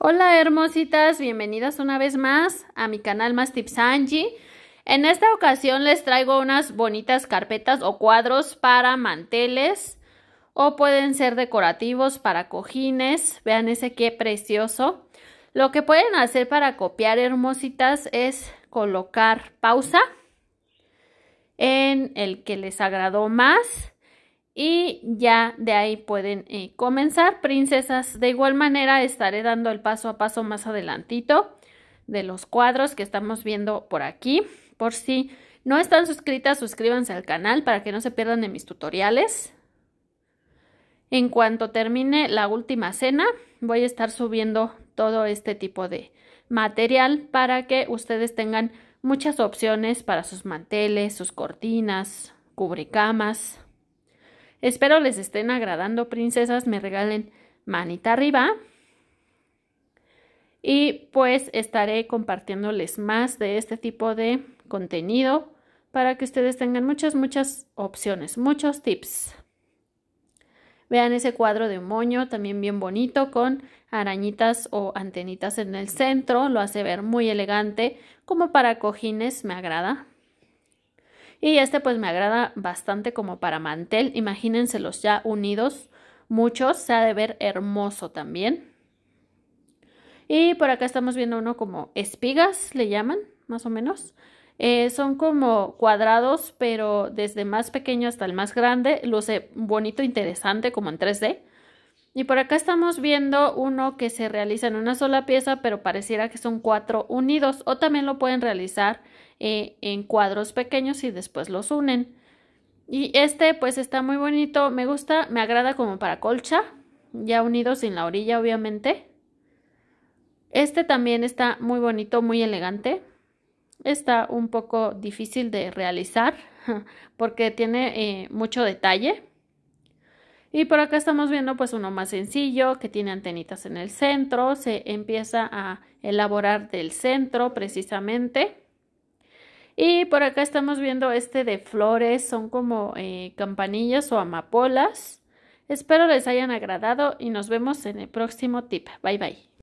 Hola hermositas, bienvenidas una vez más a mi canal Más Tips Angie. En esta ocasión les traigo unas bonitas carpetas o cuadros para manteles o pueden ser decorativos para cojines. Vean ese qué precioso. Lo que pueden hacer para copiar hermositas es colocar pausa en el que les agradó más y ya de ahí pueden eh, comenzar. Princesas, de igual manera estaré dando el paso a paso más adelantito de los cuadros que estamos viendo por aquí. Por si no están suscritas, suscríbanse al canal para que no se pierdan de mis tutoriales. En cuanto termine la última cena, voy a estar subiendo todo este tipo de material para que ustedes tengan muchas opciones para sus manteles, sus cortinas, cubricamas. Espero les estén agradando, princesas, me regalen manita arriba. Y pues estaré compartiéndoles más de este tipo de contenido para que ustedes tengan muchas, muchas opciones, muchos tips. Vean ese cuadro de un moño, también bien bonito, con arañitas o antenitas en el centro. Lo hace ver muy elegante, como para cojines, me agrada. Y este pues me agrada bastante como para mantel. Imagínenselos ya unidos muchos. Se ha de ver hermoso también. Y por acá estamos viendo uno como espigas, le llaman, más o menos. Eh, son como cuadrados, pero desde más pequeño hasta el más grande. Luce bonito, interesante, como en 3D. Y por acá estamos viendo uno que se realiza en una sola pieza, pero pareciera que son cuatro unidos. O también lo pueden realizar eh, en cuadros pequeños y después los unen. Y este pues está muy bonito, me gusta, me agrada como para colcha, ya unido sin la orilla obviamente. Este también está muy bonito, muy elegante. Está un poco difícil de realizar porque tiene eh, mucho detalle. Y por acá estamos viendo pues uno más sencillo que tiene antenitas en el centro, se empieza a elaborar del centro precisamente. Y por acá estamos viendo este de flores, son como eh, campanillas o amapolas. Espero les hayan agradado y nos vemos en el próximo tip. Bye bye.